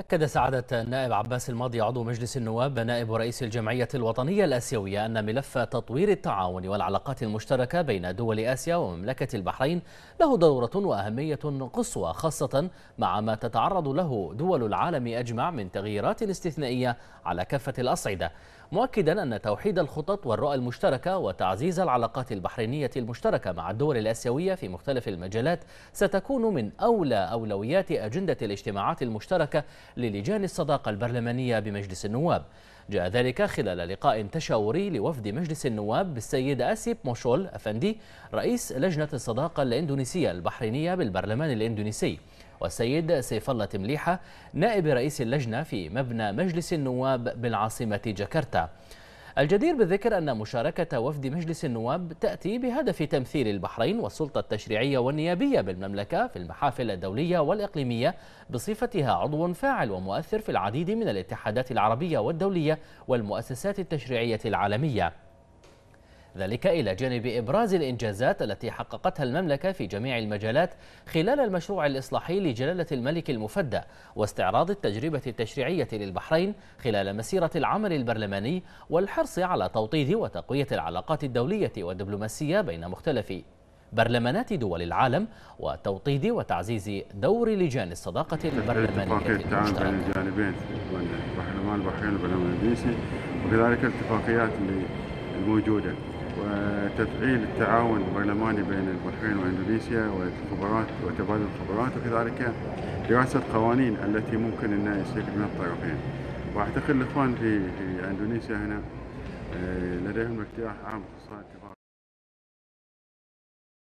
أكد سعادة النائب عباس الماضي عضو مجلس النواب نائب رئيس الجمعية الوطنية الآسيوية أن ملف تطوير التعاون والعلاقات المشتركة بين دول آسيا ومملكة البحرين له ضرورة وأهمية قصوى خاصة مع ما تتعرض له دول العالم أجمع من تغييرات استثنائية على كافة الأصعدة مؤكدا أن توحيد الخطط والرؤى المشتركة وتعزيز العلاقات البحرينية المشتركة مع الدول الآسيوية في مختلف المجالات ستكون من أولى أولويات أجندة الاجتماعات المشتركة للجان الصداقة البرلمانية بمجلس النواب جاء ذلك خلال لقاء تشاوري لوفد مجلس النواب بالسيد أسيب موشول أفندي رئيس لجنة الصداقة الإندونيسية البحرينية بالبرلمان الإندونيسي والسيد سيف الله تمليحة نائب رئيس اللجنة في مبنى مجلس النواب بالعاصمة جاكرتا الجدير بالذكر أن مشاركة وفد مجلس النواب تأتي بهدف تمثيل البحرين والسلطة التشريعية والنيابية بالمملكة في المحافل الدولية والإقليمية بصفتها عضو فاعل ومؤثر في العديد من الاتحادات العربية والدولية والمؤسسات التشريعية العالمية ذلك إلى جانب إبراز الإنجازات التي حققتها المملكة في جميع المجالات خلال المشروع الإصلاحي لجلالة الملك المفدى واستعراض التجربة التشريعية للبحرين خلال مسيرة العمل البرلماني والحرص على توطيد وتقوية العلاقات الدولية والدبلوماسية بين مختلف برلمانات دول العالم وتوطيد وتعزيز دور لجان الصداقة البرلمانية المشتركة وكذلك الاتفاقيات الموجودة وتفعيل التعاون البرلماني بين البحرين واندونيسيا والخبرات وتبادل الخبرات وكذلك دراسة القوانين التي ممكن أن يستفيد منها الطرفين وأعتقد الإخوان في أندونيسيا هنا آه، لديهم اقتراح عام خصوصا